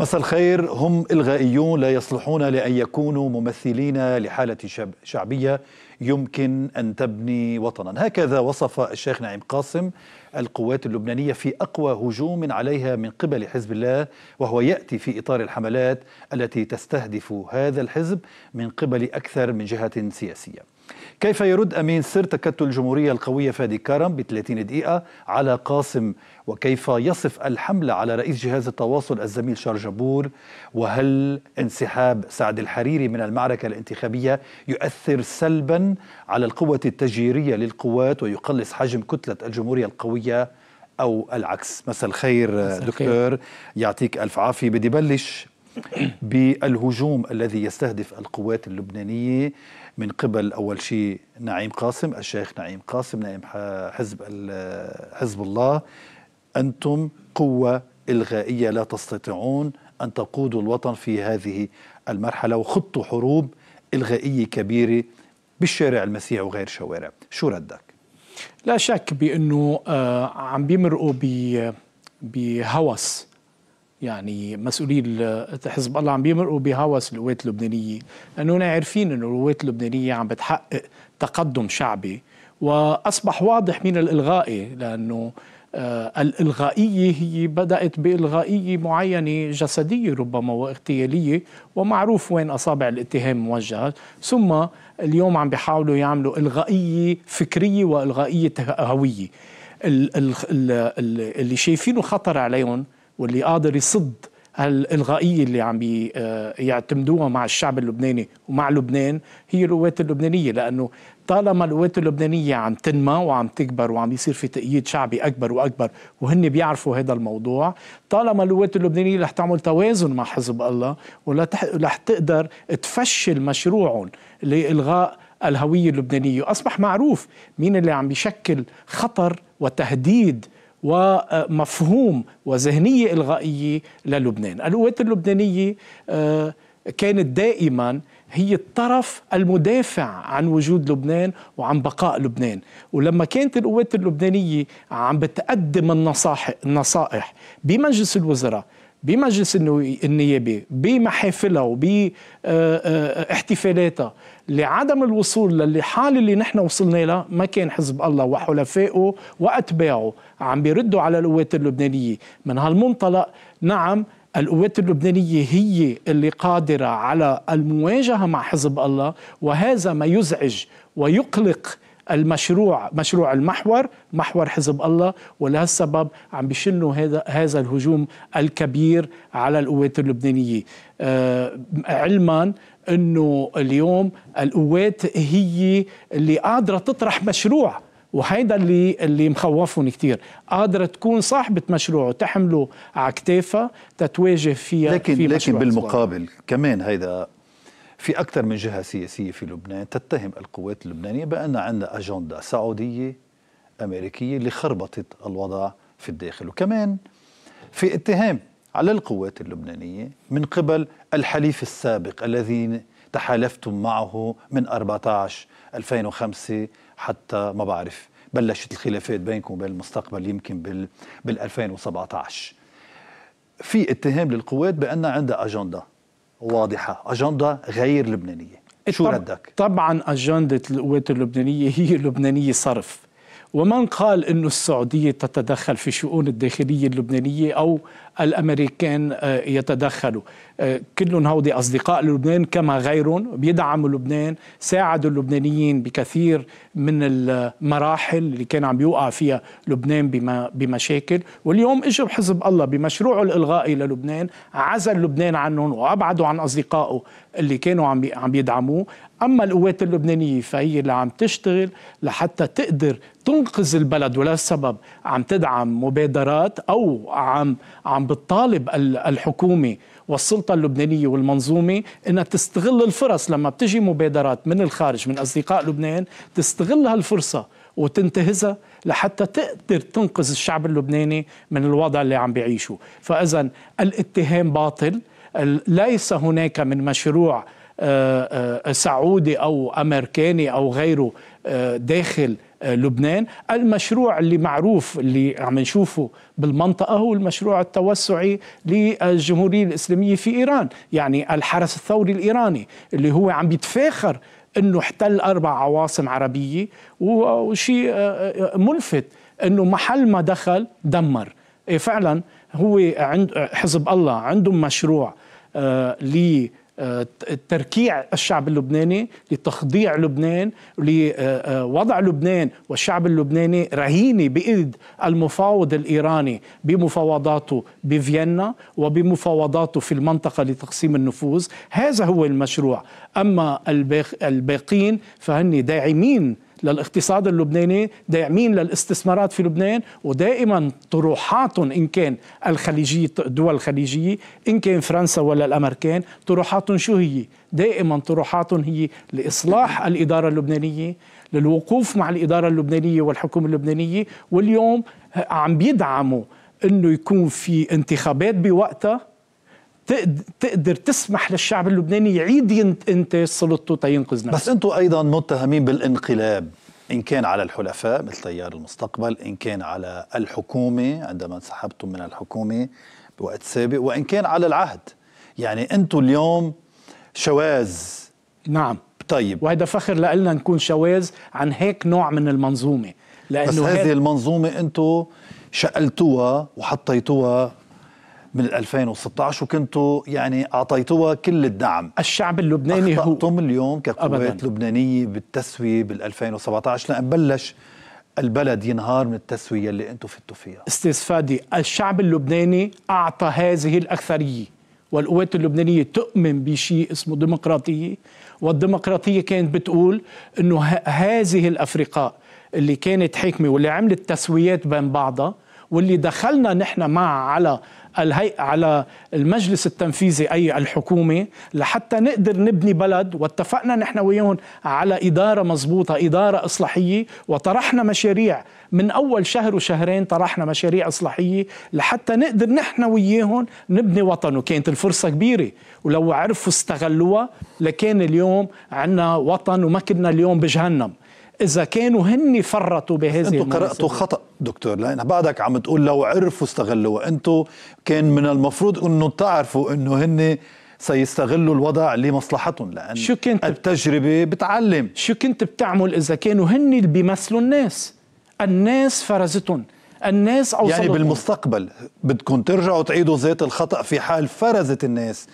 مساء الخير هم الغائيون لا يصلحون لان يكونوا ممثلين لحاله شعبيه يمكن ان تبني وطنا هكذا وصف الشيخ نعيم قاسم القوات اللبنانيه في اقوى هجوم عليها من قبل حزب الله وهو ياتي في اطار الحملات التي تستهدف هذا الحزب من قبل اكثر من جهه سياسيه كيف يرد أمين سر تكتل الجمهورية القوية فادي كرم ب 30 دقيقة على قاسم وكيف يصف الحملة على رئيس جهاز التواصل الزميل شار جبور وهل انسحاب سعد الحريري من المعركة الانتخابية يؤثر سلبا على القوة التجيرية للقوات ويقلص حجم كتلة الجمهورية القوية أو العكس مساء الخير مساء دكتور خير. يعطيك ألف عافية بدي بلش بالهجوم الذي يستهدف القوات اللبنانية من قبل أول شيء نعيم قاسم الشيخ نعيم قاسم نعيم حزب حزب الله أنتم قوة إلغائية لا تستطيعون أن تقودوا الوطن في هذه المرحلة وخطوا حروب إلغائية كبيرة بالشارع المسيحي وغير شوارع شو ردك؟ لا شك بأنه آه، عم بيمرقوا بهوس يعني مسؤولي حزب الله عم بيمرقوا بهوس القوات اللبنانيه لانه عارفين انه القوات اللبنانيه عم بتحقق تقدم شعبي واصبح واضح مين الالغائي لانه آه الإلغائية هي بدأت بإلغائية معينة جسدية ربما واغتيالية ومعروف وين أصابع الاتهام موجهة ثم اليوم عم بيحاولوا يعملوا إلغائية فكرية وإلغائية هوية اللي شايفينه خطر عليهم واللي قادر يصد هالإلغائية اللي عم آه، يعتمدوها مع الشعب اللبناني ومع لبنان هي القوات اللبنانية لأنه طالما القوات اللبنانية عم تنمى وعم تكبر وعم يصير في تأييد شعبي أكبر وأكبر وهن بيعرفوا هذا الموضوع طالما القوات اللبنانية رح تعمل توازن مع حزب الله ورح تقدر تفشل مشروعهم لإلغاء الهوية اللبنانية أصبح معروف مين اللي عم بيشكل خطر وتهديد ومفهوم وذهنية إلغائية للبنان القوات اللبنانية آه، كانت دائما هي الطرف المدافع عن وجود لبنان وعن بقاء لبنان ولما كانت القوات اللبنانية عم بتقدم النصائح, النصائح بمجلس الوزراء بمجلس النيابي بمحافلها وباحتفالاتها آه، آه، لعدم الوصول للحال اللي نحن وصلنا لها ما كان حزب الله وحلفائه واتباعه عم بيردوا على القوات اللبنانيه من هالمنطلق نعم القوات اللبنانية هي اللي قادرة على المواجهة مع حزب الله وهذا ما يزعج ويقلق المشروع مشروع المحور محور حزب الله ولهالسبب عم بيشنوا هذا هذا الهجوم الكبير على القوات اللبنانيه آه، علما انه اليوم القوات هي اللي قادره تطرح مشروع وهيدا اللي اللي مخوفهم كثير قادره تكون صاحبه مشروع وتحمله على كتافها تتواجه فيها لكن في لكن بالمقابل صغير. كمان هيدا في أكثر من جهة سياسية في لبنان تتهم القوات اللبنانية بأن عندنا أجندة سعودية أمريكية اللي خربطت الوضع في الداخل وكمان في اتهام على القوات اللبنانية من قبل الحليف السابق الذي تحالفتم معه من 14 2005 حتى ما بعرف بلشت الخلافات بينكم وبين المستقبل يمكن بال, بال 2017 في اتهام للقوات بأن عندها أجندة واضحة أجندة غير لبنانية شو ردك؟ طبعا أجندة القوات اللبنانية هي لبنانية صرف ومن قال أن السعودية تتدخل في شؤون الداخلية اللبنانية أو الأمريكان آه، يتدخلوا آه، كلهم هودي أصدقاء لبنان كما غيرهم بيدعموا لبنان ساعدوا اللبنانيين بكثير من المراحل اللي كان عم يوقع فيها لبنان بما بمشاكل واليوم اجوا حزب الله بمشروعه الإلغائي للبنان عزل لبنان عنهم وأبعدوا عن أصدقائه اللي كانوا عم عم يدعموه أما القوات اللبنانية فهي اللي عم تشتغل لحتى تقدر تنقذ البلد ولا السبب عم تدعم مبادرات أو عم عم بتطالب الحكومة والسلطة اللبنانية والمنظومة أنها تستغل الفرص لما بتجي مبادرات من الخارج من أصدقاء لبنان تستغل هالفرصة وتنتهزها لحتى تقدر تنقذ الشعب اللبناني من الوضع اللي عم بيعيشه فإذا الاتهام باطل ليس هناك من مشروع سعودي أو أمريكاني أو غيره آه، داخل آه، لبنان المشروع اللي معروف اللي عم نشوفه بالمنطقة هو المشروع التوسعي للجمهورية الإسلامية في إيران يعني الحرس الثوري الإيراني اللي هو عم بيتفاخر أنه احتل أربع عواصم عربية وشيء آه، ملفت أنه محل ما دخل دمر إيه، فعلا هو عند حزب الله عندهم مشروع ل تركيع الشعب اللبناني لتخضيع لبنان لوضع لبنان والشعب اللبناني رهينه بإيد المفاوض الإيراني بمفاوضاته بفيينا وبمفاوضاته في المنطقة لتقسيم النفوذ هذا هو المشروع أما الباقين فهن داعمين للاقتصاد اللبناني داعمين للاستثمارات في لبنان ودائما طروحاتهم إن كان الخليجية الدول الخليجية إن كان فرنسا ولا الأمريكان طروحاتهم شو هي دائما طروحاتهم هي لإصلاح الإدارة اللبنانية للوقوف مع الإدارة اللبنانية والحكومة اللبنانية واليوم عم بيدعموا انه يكون في انتخابات بوقتها تقدر تسمح للشعب اللبناني يعيد انت سلطته تينقذ نفسه بس انتم ايضا متهمين بالانقلاب إن كان على الحلفاء مثل تيار المستقبل إن كان على الحكومة عندما انسحبتم من الحكومة بوقت سابق وإن كان على العهد يعني أنتم اليوم شواذ نعم طيب وهذا فخر لنا نكون شواذ عن هيك نوع من المنظومة لأنه بس هذه المنظومة أنتم شقلتوها وحطيتوها من 2016 وكنتوا يعني اعطيتوها كل الدعم الشعب اللبناني اخطأتم هو اليوم كقوات لبنانيه بالتسويه بال 2017 لان بلش البلد ينهار من التسويه اللي انتم فتوا فيها استاذ فادي الشعب اللبناني اعطى هذه الاكثريه والقوات اللبنانيه تؤمن بشيء اسمه ديمقراطيه والديمقراطيه كانت بتقول انه هذه الافرقاء اللي كانت حاكمه واللي عملت تسويات بين بعضها واللي دخلنا نحن معها على الهيئة على المجلس التنفيذي أي الحكومة لحتى نقدر نبني بلد واتفقنا نحن وياهم على إدارة مضبوطة إدارة إصلاحية وطرحنا مشاريع من أول شهر وشهرين طرحنا مشاريع إصلاحية لحتى نقدر نحن وياهم نبني وطن وكانت الفرصة كبيرة ولو عرفوا استغلوها لكان اليوم عنا وطن وما كنا اليوم بجهنم إذا كانوا هن فرطوا بهذه أنتم قرأتوا خطأ دكتور لأن بعدك عم تقول لو عرفوا استغلوا أنتم كان من المفروض أنه تعرفوا أنه هن سيستغلوا الوضع لمصلحتهم لأن شو كنت التجربة بتعلم شو كنت بتعمل إذا كانوا هن اللي بيمثلوا الناس الناس فرزتهم الناس أوصلتهم يعني بالمستقبل بدكم ترجعوا تعيدوا ذات الخطأ في حال فرزت الناس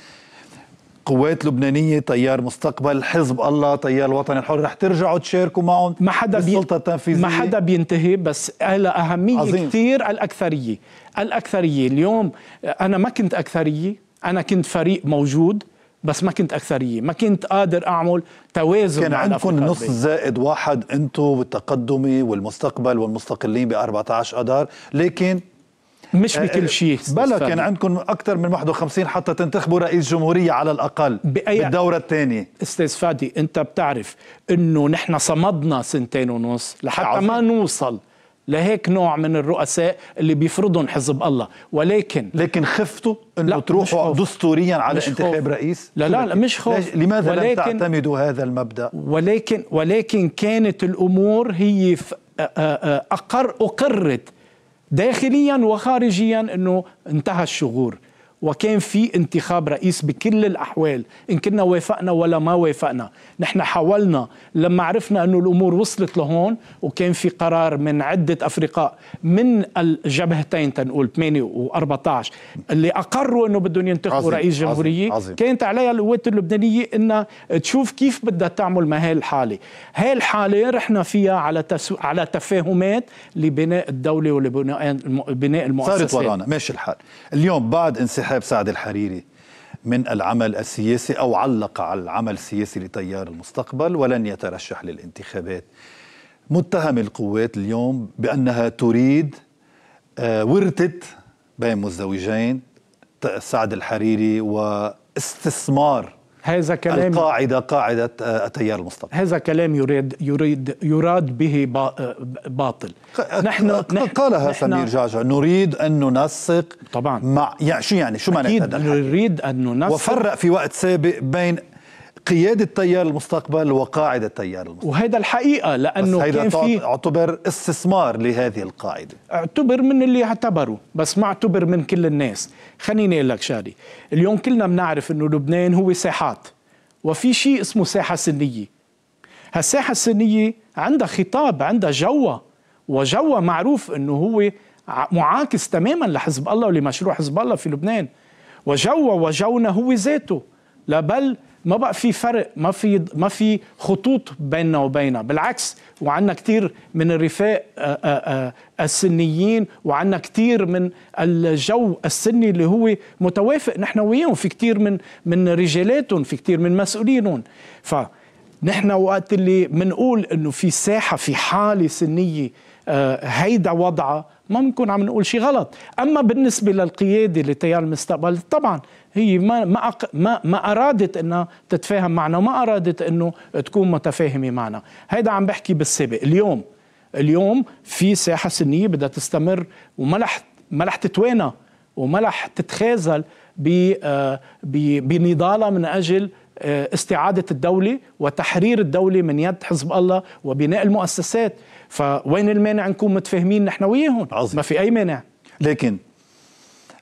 قوات لبنانية تيار مستقبل حزب الله تيار الوطن الحر رح ترجعوا تشاركوا معهم ما حدا بالسلطة التنفيذية ما حدا بينتهي بس لها أهمية عظيم. كتير الأكثرية الأكثرية اليوم أنا ما كنت أكثرية أنا كنت فريق موجود بس ما كنت أكثرية ما كنت قادر أعمل توازن كان عندكم نص زائد واحد أنتم والتقدمي والمستقبل والمستقلين ب 14 أدار لكن مش بكل شيء آه، بلا كان عندكم اكثر من 51 حتى تنتخبوا رئيس جمهوريه على الاقل بأي بالدوره الثانيه استاذ فادي انت بتعرف انه نحن صمدنا سنتين ونص لحتى عظيم. ما نوصل لهيك نوع من الرؤساء اللي بيفرضهم حزب الله ولكن لكن خفتوا انه تروحوا دستوريا على انتخاب خوف. رئيس لا لا, لا مش خوف لماذا ولكن لم تعتمدوا هذا المبدا ولكن ولكن كانت الامور هي آه، آه، اقر اقرت داخليا وخارجيا انه انتهى الشغور وكان في انتخاب رئيس بكل الأحوال إن كنا وافقنا ولا ما وافقنا نحن حاولنا لما عرفنا أنه الأمور وصلت لهون وكان في قرار من عدة أفرقاء من الجبهتين تنقول 8 و14 اللي أقروا أنه بدهم ينتخبوا عظيم رئيس جمهورية عظيم كانت عليها القوات اللبنانية أنها تشوف كيف بدها تعمل مع هالحاله الحالة هاي الحالة رحنا فيها على تسو... على تفاهمات لبناء الدولة ولبناء الم... بناء المؤسسات صارت ورانا ماشي الحال اليوم بعد انسحاب انسحاب سعد الحريري من العمل السياسي او علق على العمل السياسي لتيار المستقبل ولن يترشح للانتخابات. متهم القوات اليوم بانها تريد آه، ورثه بين مزدوجين سعد الحريري واستثمار هذا كلام القاعدة قاعدة آه، التيار المستقل هذا كلام يريد يريد يراد به آه، باطل آه، نحن قالها نحن سمير جعجع نريد أن ننسق طبعا مع يعني شو يعني شو نريد أن ننسق وفرق في وقت سابق بين قيادة تيار المستقبل وقاعدة تيار المستقبل وهيدا الحقيقة لأنه بس هيدا كان في اعتبر استثمار لهذه القاعدة اعتبر من اللي اعتبروا بس ما اعتبر من كل الناس خليني أقول لك شادي اليوم كلنا بنعرف أنه لبنان هو ساحات وفي شيء اسمه ساحة سنية هالساحة السنية عندها خطاب عندها جوا وجوا معروف أنه هو معاكس تماما لحزب الله ولمشروع حزب الله في لبنان وجوا وجونا هو ذاته لا بل ما بقى في فرق ما في ما في خطوط بيننا وبينها بالعكس وعندنا كثير من الرفاق آه، آه، آه، السنيين وعندنا كثير من الجو السني اللي هو متوافق نحن وياهم في كثير من من رجالاتهم في كثير من مسؤولينهم ف نحن وقت اللي بنقول انه في ساحه في حاله سنيه آه، هيدا وضعها ما بنكون عم نقول شيء غلط اما بالنسبه للقياده لتيار المستقبل طبعا هي ما ما ما, ما ارادت انها تتفاهم معنا وما ارادت انه تكون متفاهمه معنا هيدا عم بحكي بالسابق اليوم اليوم في ساحه سنيه بدها تستمر وما رح ما رح تتوانى وما رح تتخاذل آه، بنضالها من اجل آه، استعادة الدولة وتحرير الدولة من يد حزب الله وبناء المؤسسات فوين المانع نكون متفاهمين نحن وياهم عظيم. ما في أي مانع لكن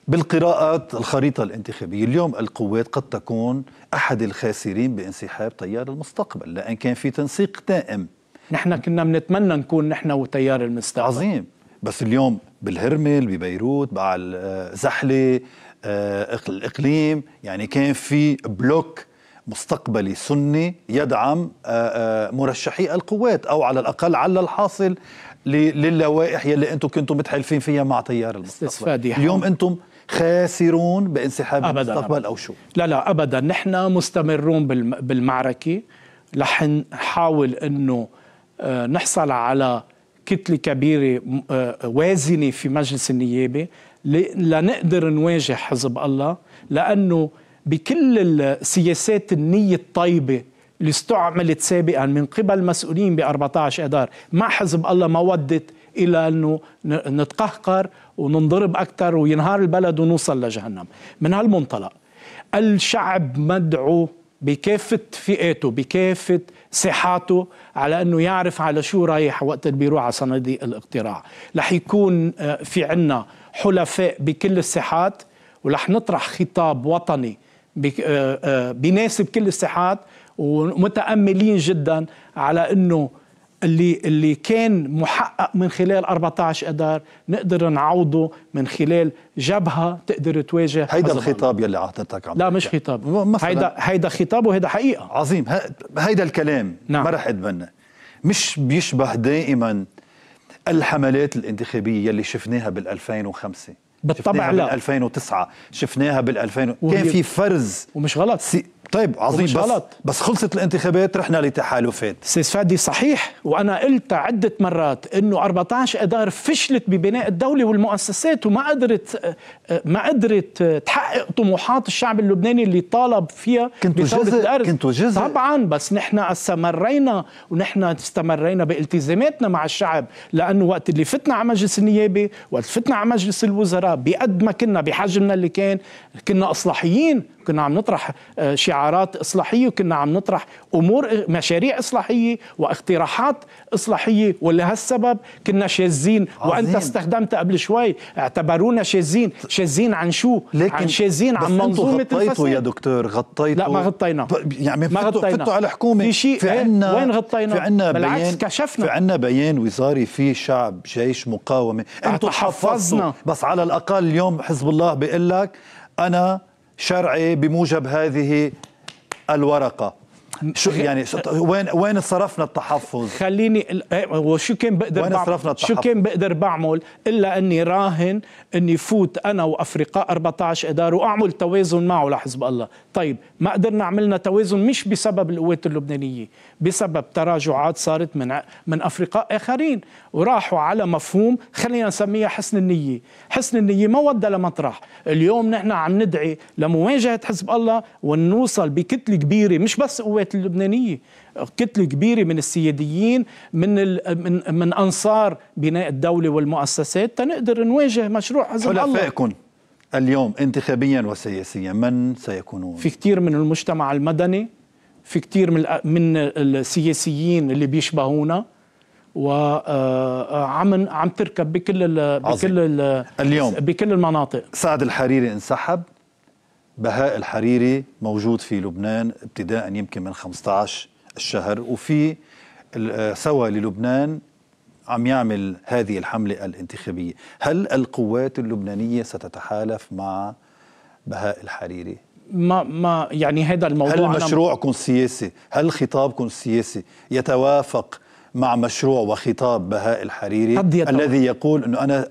بالقراءات الخريطة الانتخابية اليوم القوات قد تكون أحد الخاسرين بانسحاب تيار المستقبل لأن كان في تنسيق دائم نحن كنا بنتمنى نكون نحن وتيار المستقبل عظيم بس اليوم بالهرمل ببيروت مع آه، زحلة آه، الإقليم يعني كان في بلوك مستقبلي سني يدعم آه، آه، مرشحي القوات او على الاقل على الحاصل للوائح يلي انتم كنتم متحالفين فيها مع تيار المستقبل اليوم انتم خاسرون بانسحاب أبداً المستقبل أبداً. او شو لا لا ابدا نحن مستمرون بالمعركه رح نحاول انه آه، نحصل على كتله كبيره وازنه في مجلس النيابه لنقدر نواجه حزب الله لانه بكل السياسات النية الطيبة اللي استعملت سابقا من قبل مسؤولين ب 14 اذار مع حزب الله ما ودت الى انه نتقهقر وننضرب اكثر وينهار البلد ونوصل لجهنم من هالمنطلق الشعب مدعو بكافة فئاته بكافة ساحاته على أنه يعرف على شو رايح وقت اللي بيروح على صناديق الاقتراع رح يكون آه، في عنا حلفاء بكل الساحات ورح نطرح خطاب وطني بيناسب آه، آه، كل الساحات ومتاملين جدا على انه اللي اللي كان محقق من خلال 14 اذار نقدر نعوضه من خلال جبهه تقدر تواجه هيدا الخطاب يلي اعطيتك لا مش خطاب هيدا هيدا خطاب وهيدا حقيقه عظيم هيدا الكلام نعم. ما رح اتبنى مش بيشبه دائما الحملات الانتخابيه يلي شفناها بال2005 بالطبع لا بال 2009 شفناها بال 2000 كان في فرز ومش غلط سي طيب عظيم بس غلط. بس خلصت الانتخابات رحنا لتحالفات سيس فادي صحيح وانا قلت عده مرات انه 14 اذار فشلت ببناء الدوله والمؤسسات وما قدرت آه، آه، ما قدرت آه، تحقق طموحات الشعب اللبناني اللي طالب فيها كنتوا جزء كنتوا جزء طبعا بس نحن استمرينا ونحن استمرينا بالتزاماتنا مع الشعب لانه وقت اللي فتنا على مجلس النيابه وقت فتنا على مجلس الوزراء بقد ما كنا بحجمنا اللي كان كنا اصلاحيين كنا عم نطرح شعار شعارات اصلاحيه وكنا عم نطرح امور مشاريع اصلاحيه واقتراحات اصلاحيه ولهالسبب كنا شاذين وانت استخدمت قبل شوي اعتبرونا شاذين شاذين عن شو لكن عن شاذين عن منظومه غطيته يا دكتور غطيته لا ما غطينا يعني ما غطينا فتوا على الحكومه في شيء في عنا وين غطينا في عنا بيان كشفنا في عنا بيان وزاري في شعب جيش مقاومه انتم حفظنا بس على الاقل اليوم حزب الله بيقول لك انا شرعي بموجب هذه الورقة شو يعني وين وين صرفنا التحفظ خليني إيه، وشو كان بقدر وين صرفنا التحفظ؟ شو كان بقدر بعمل الا اني راهن اني فوت انا وافرقاء 14 ادار واعمل توازن معه لحزب الله طيب ما قدرنا عملنا توازن مش بسبب القوات اللبنانيه بسبب تراجعات صارت من من افرقاء اخرين وراحوا على مفهوم خلينا نسميها حسن النيه حسن النيه ما ودى لمطرح اليوم نحن عم ندعي لمواجهه حزب الله ونوصل بكتله كبيره مش بس قوات الحكومة اللبنانية كتلة كبيرة من السياديين من من من أنصار بناء الدولة والمؤسسات تنقدر نواجه مشروع حزب الله حلفائكم اليوم انتخابيا وسياسيا من سيكونون؟ في كثير من المجتمع المدني في كثير من من السياسيين اللي بيشبهونا وعم آه، آه، عم تركب بكل بكل اليوم بكل المناطق سعد الحريري انسحب بهاء الحريري موجود في لبنان ابتداء يمكن من 15 الشهر وفي آه، سوا للبنان عم يعمل هذه الحملة الانتخابية هل القوات اللبنانية ستتحالف مع بهاء الحريري؟ ما ما يعني هذا الموضوع هل مشروعكم السياسي هل خطابكم السياسي يتوافق مع مشروع وخطاب بهاء الحريري الذي يقول انه انا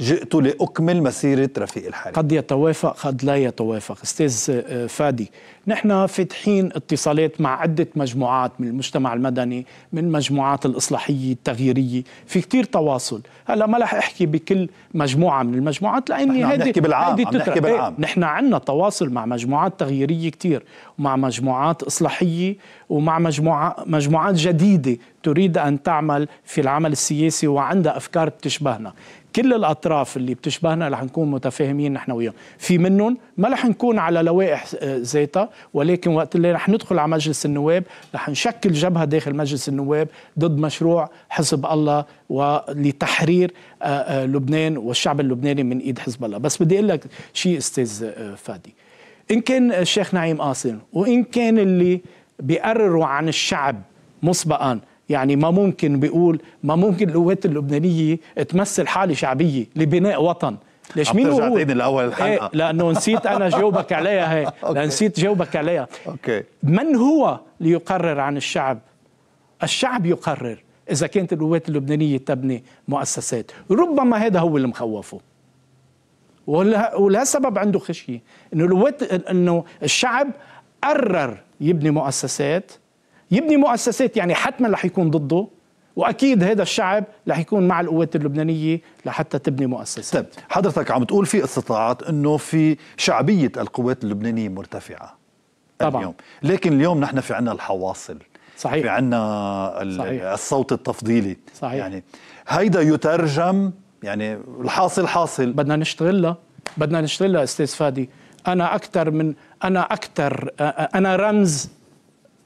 جئت لأكمل مسيرة رفيق الحريري قد يتوافق قد لا يتوافق أستاذ آه، فادي نحن فاتحين اتصالات مع عدة مجموعات من المجتمع المدني من مجموعات الإصلاحية التغييرية في كتير تواصل هلا ما راح أحكي بكل مجموعة من المجموعات لأني هذه نحكي بالعام هادي نحكي بالعام إيه، نحن عنا تواصل مع مجموعات تغييرية كتير ومع مجموعات إصلاحية ومع مجموعة مجموعات جديدة تريد أن تعمل في العمل السياسي وعندها أفكار بتشبهنا كل الاطراف اللي بتشبهنا رح نكون متفاهمين نحن وياهم في منهم ما رح نكون على لوائح آه، ذاتها ولكن وقت اللي رح ندخل على مجلس النواب رح نشكل جبهه داخل مجلس النواب ضد مشروع حزب الله ولتحرير آه، آه، لبنان والشعب اللبناني من ايد حزب الله بس بدي اقول لك شيء استاذ فادي ان كان الشيخ نعيم قاسم وان كان اللي بيقرروا عن الشعب مسبقا يعني ما ممكن بيقول ما ممكن القوات اللبنانيه تمثل حاله شعبيه لبناء وطن ليش مين يقول الاول الحلقه إيه آه. لانه نسيت انا جاوبك عليها هي لأن نسيت جاوبك عليها اوكي من هو ليقرر عن الشعب الشعب يقرر اذا كانت القوات اللبنانيه تبني مؤسسات ربما هذا هو اللي مخوفه ولا ولا سبب عنده خشيه انه القوات انه الشعب قرر يبني مؤسسات يبني مؤسسات يعني حتما رح يكون ضده واكيد هذا الشعب رح يكون مع القوات اللبنانيه لحتى تبني مؤسسات طيب حضرتك عم تقول في استطاعات انه في شعبيه القوات اللبنانيه مرتفعه طبعا اليوم. لكن اليوم نحن في عنا الحواصل صحيح في عنا صحيح. الصوت التفضيلي صحيح. يعني هيدا يترجم يعني الحاصل حاصل بدنا نشتغلها بدنا نشتغلها استاذ فادي انا اكثر من انا اكثر انا رمز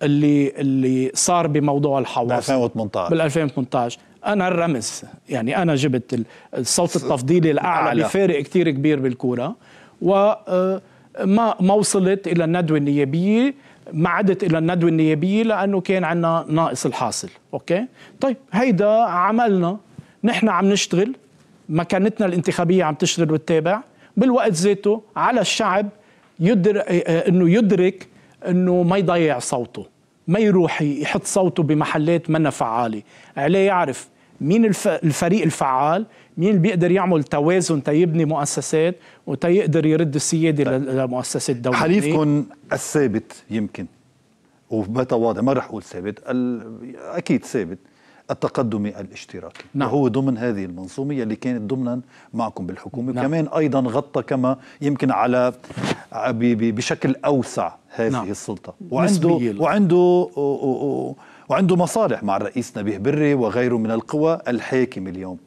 اللي اللي صار بموضوع الحواس بال 2018 بال 2018 انا الرمز يعني انا جبت الصوت التفضيلي الاعلى بفارق كثير كبير بالكوره وما آه، ما وصلت الى الندوه النيابيه ما عدت الى الندوه النيابيه لانه كان عندنا ناقص الحاصل اوكي طيب هيدا عملنا نحن عم نشتغل مكانتنا الانتخابيه عم تشتغل وتتابع بالوقت ذاته على الشعب يدر آه، آه، انه يدرك انه ما يضيع صوته ما يروح يحط صوته بمحلات منا فعالة عليه يعرف مين الفريق الفعال مين اللي بيقدر يعمل توازن تيبني مؤسسات وتيقدر يرد السيادة طيب. لمؤسسات دولية حليفكم الثابت يمكن وبتواضع ما رح أقول ثابت أكيد ثابت التقدم الاشتراكي نعم. وهو ضمن هذه المنظومة اللي كانت ضمنا معكم بالحكومة نعم. كمان أيضا غطى كما يمكن على بشكل أوسع هذه نعم. السلطة وعنده وعنده وعنده مصالح مع الرئيس نبيه بري وغيره من القوى الحاكمة اليوم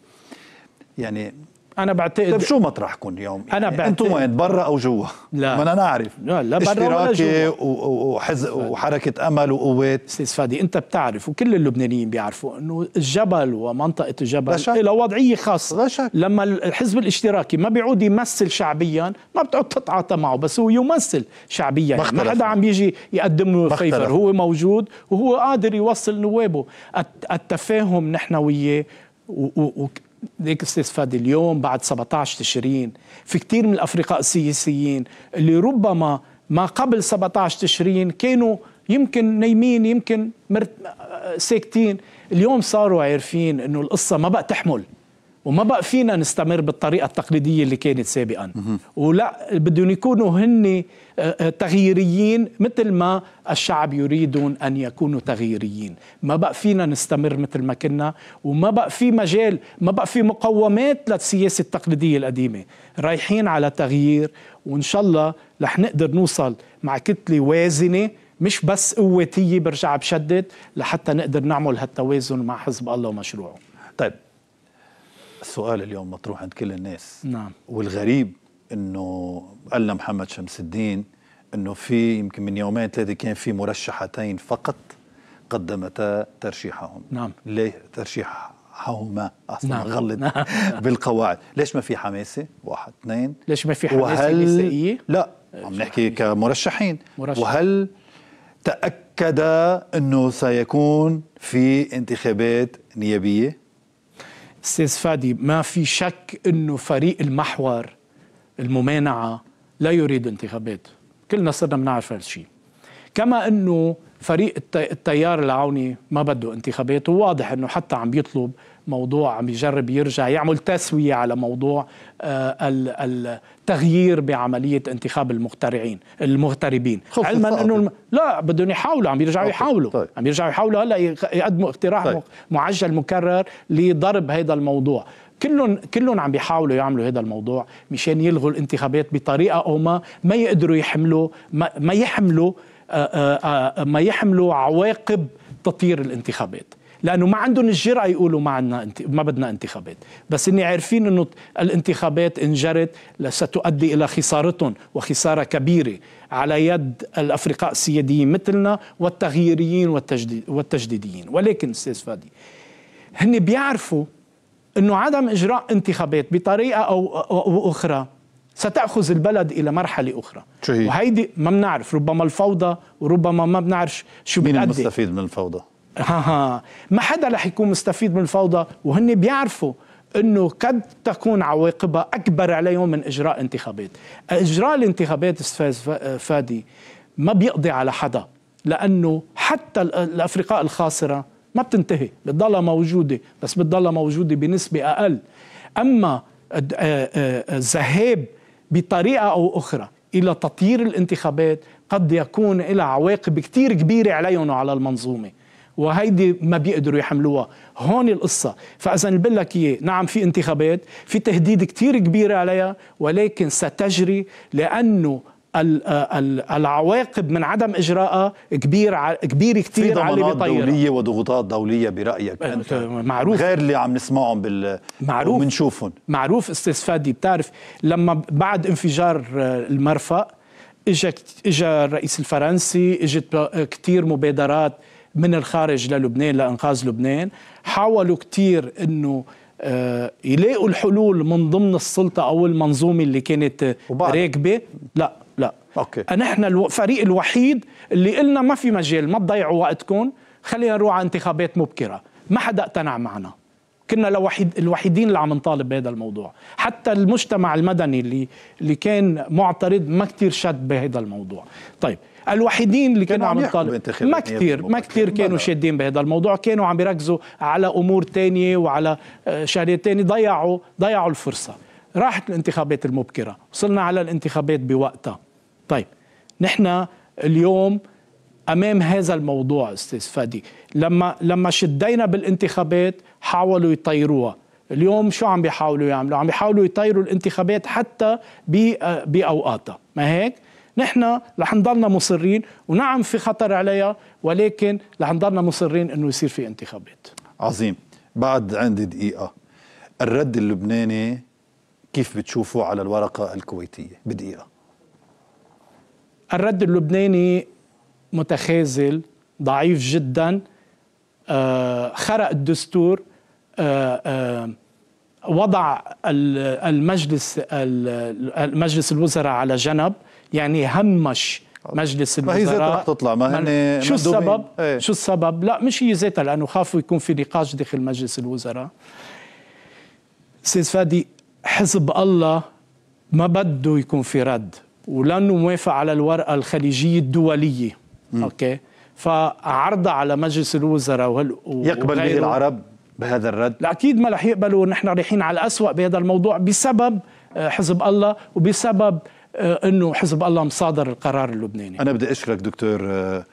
يعني انا بعتقد طيب شو مطرحكم اليوم؟ يعني انا بعتقد انتم وين برا او جوا؟ لا بدنا نعرف لا لا برا ولا جوا وحزق وحركه امل وقوات استاذ فادي انت بتعرف وكل اللبنانيين بيعرفوا انه الجبل ومنطقه الجبل له وضعيه خاصه غشك. لما الحزب الاشتراكي ما بيعود يمثل شعبيا ما بتقعد تتعاطى معه بس هو يمثل شعبيا يعني ما حدا عم يجي يقدم له فيفر هو موجود وهو قادر يوصل نوابه التفاهم نحن وياه ديك استفاد اليوم بعد 17 تشرين في كثير من الافرقاء السياسيين اللي ربما ما قبل 17 تشرين كانوا يمكن نايمين يمكن مرت... آه، ساكتين اليوم صاروا عارفين انه القصه ما بقى تحمل وما بقى فينا نستمر بالطريقة التقليدية اللي كانت سابقا ولا بدهم يكونوا هن آه، آه، تغييريين مثل ما الشعب يريدون أن يكونوا تغييريين ما بقى فينا نستمر مثل ما كنا وما بقى في مجال ما بقى في مقومات للسياسة التقليدية القديمة رايحين على تغيير وإن شاء الله رح نقدر نوصل مع كتلة وازنة مش بس قوتية برجع بشدد لحتى نقدر نعمل هالتوازن مع حزب الله ومشروعه طيب السؤال اليوم مطروح عند كل الناس نعم والغريب انه قال محمد شمس الدين انه في يمكن من يومين ثلاثه كان في مرشحتين فقط قدمتا ترشيحهم نعم ليه ترشيحهما اصلا نعم. غلط نعم. بالقواعد ليش ما في حماسه واحد اثنين ليش ما في حماسه وهل... نسائيه لا عم نحكي كمرشحين مرشح. وهل تاكد انه سيكون في انتخابات نيابيه استاذ فادي ما في شك انه فريق المحور الممانعه لا يريد انتخابات كلنا صرنا بنعرف هالشيء كما انه فريق التيار العوني ما بده انتخابات وواضح انه حتى عم بيطلب موضوع عم يجرب يرجع يعمل تسوية على موضوع آه، التغيير بعملية انتخاب المخترعين المغتربين علما أنه الم... لا بدهم يحاولوا عم يرجعوا يحاولوا طيب. عم يرجعوا يحاولوا هلا يقدموا اقتراح طيب. معجل مكرر لضرب هذا الموضوع كلهم كلهم عم بيحاولوا يعملوا هذا الموضوع مشان يلغوا الانتخابات بطريقه او ما ما يقدروا يحملوا ما, ما يحملوا آه، آه، ما يحملوا عواقب تطير الانتخابات لانه ما عندهم الجرأه يقولوا ما عندنا انت... ما بدنا انتخابات بس اني عارفين انه الانتخابات ان جرت ستؤدي الى خسارتهم وخساره كبيره على يد الافرقاء السياديين مثلنا والتغييريين والتجديد والتجديديين ولكن استاذ فادي هن بيعرفوا انه عدم اجراء انتخابات بطريقه او, أو اخرى ستأخذ البلد إلى مرحلة أخرى شو هي؟ وهيدي ما بنعرف ربما الفوضى وربما ما بنعرف شو مين المستفيد من الفوضى؟ ها ها ما حدا رح يكون مستفيد من الفوضى وهن بيعرفوا انه قد تكون عواقبها اكبر عليهم من اجراء انتخابات اجراء الانتخابات استاذ فادي ما بيقضي على حدا لانه حتى الافرقاء الخاسره ما بتنتهي بتضلها موجوده بس بتضلها موجوده بنسبه اقل اما الذهاب بطريقه او اخرى الى تطيير الانتخابات قد يكون لها عواقب كثير كبيره عليهم وعلى المنظومه وهيدي ما بيقدروا يحملوها هون القصة فإذا بقول لك إيه نعم في انتخابات في تهديد كتير كبير عليها ولكن ستجري لأنه آه، العواقب من عدم اجراءها كبير كبير كثير في ضمانات دوليه وضغوطات دوليه برايك أه، انت معروف غير اللي عم نسمعهم بال معروف وبنشوفهم معروف استاذ فادي بتعرف لما بعد انفجار آه، المرفأ اجى اجى الرئيس الفرنسي اجت كثير مبادرات من الخارج للبنان لإنقاذ لبنان حاولوا كثير أنه آه، يلاقوا الحلول من ضمن السلطة أو المنظومة اللي كانت راكبة لا لا أوكي. نحن الفريق الوحيد اللي قلنا ما في مجال ما تضيعوا وقتكم خلينا نروح على انتخابات مبكرة ما حدا اقتنع معنا كنا الوحيد الوحيدين اللي عم نطالب بهذا الموضوع حتى المجتمع المدني اللي اللي كان معترض ما كتير شد بهذا الموضوع طيب الوحيدين اللي كانوا عم يطالبوا ما كثير ما كثير كانوا شادين بهذا الموضوع كانوا عم يركزوا على امور تانية وعلى آه، شغلات تانية ضيعوا ضيعوا الفرصه راحت الانتخابات المبكره وصلنا على الانتخابات بوقتها طيب نحن اليوم امام هذا الموضوع استاذ فادي لما لما شدينا بالانتخابات حاولوا يطيروها اليوم شو عم بيحاولوا يعملوا عم بيحاولوا يطيروا الانتخابات حتى آه، باوقاتها ما هيك نحن رح نضلنا مصرين ونعم في خطر عليها ولكن رح نضلنا مصرين انه يصير في انتخابات عظيم بعد عندي دقيقه الرد اللبناني كيف بتشوفه على الورقه الكويتيه بدقيقه الرد اللبناني متخاذل ضعيف جدا آه خرق الدستور آه آه وضع المجلس المجلس الوزراء على جنب يعني همش مجلس الوزراء ما هي ذاتها رح تطلع ما هن شو السبب؟ ايه؟ شو السبب؟ لا مش هي ذاتها لانه خافوا يكون في نقاش داخل مجلس الوزراء. استاذ فادي حزب الله ما بده يكون في رد ولانه موافق على الورقه الخليجيه الدوليه م. اوكي فعرضها على مجلس الوزراء وهل يقبل به العرب بهذا الرد؟ لا اكيد ما رح يقبلوا نحن رايحين على الاسوء بهذا الموضوع بسبب آه، حزب الله وبسبب آه، انه حزب الله مصادر القرار اللبناني انا بدي اشكرك دكتور آه،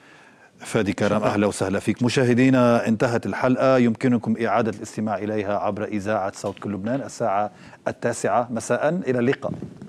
فادي كرم اهلا وسهلا فيك مشاهدينا انتهت الحلقه يمكنكم اعاده الاستماع اليها عبر اذاعه صوت كل لبنان الساعه التاسعه مساء الى اللقاء